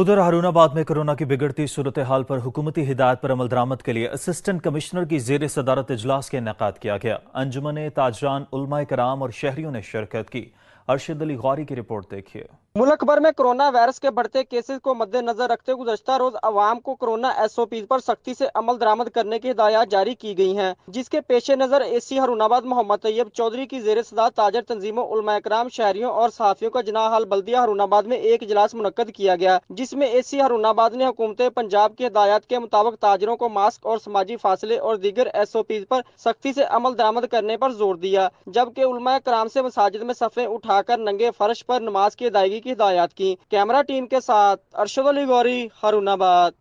उधर हारूनाबाद में कोरोना की बिगड़ती सूरत हाल पर हुकूमती हिदायत पर अमल दरामद के लिए असिस्टेंट कमिश्नर की जेर सदारत इजलास के इनका किया गया अंजुमन ताजरान उलमा कराम और शहरियों ने शिरकत की अरशद अली गौरी की रिपोर्ट देखिए मुल्क भर में कोरोना वायरस के बढ़ते केसेस को मद्देनजर रखते हुए गुजशत रोज आवाम को कोरोना एस ओ पी आरोप सख्ती ऐसी अमल दरामद करने की हदायत जारी की गई है जिसके पेश नजर ए सी हरूनाबाद मोहम्मद तैयब चौधरी की जेर सदा ताजर तंजीमों उलमाकराम शहरियों और सहाफियों का जना हाल बल्दिया हरूनाबाद में एक इजलास मुनद किया गया जिसमे ए सी हरूनाबाद ने हुकूमत पंजाब की हदायत के मुताबिक ताजरों को मास्क और समाजी फासले और दीगर एस ओ पी आरोप सख्ती ऐसी अमल दरामद करने आरोप जोर दिया जबकि उलमा कराम ऐसी मसाजिद में सफे उठा लगाकर नंगे फर्श पर नमाज की अदायगी की हिदायत की कैमरा टीम के साथ अरशद अली गौरी हरुणाबाद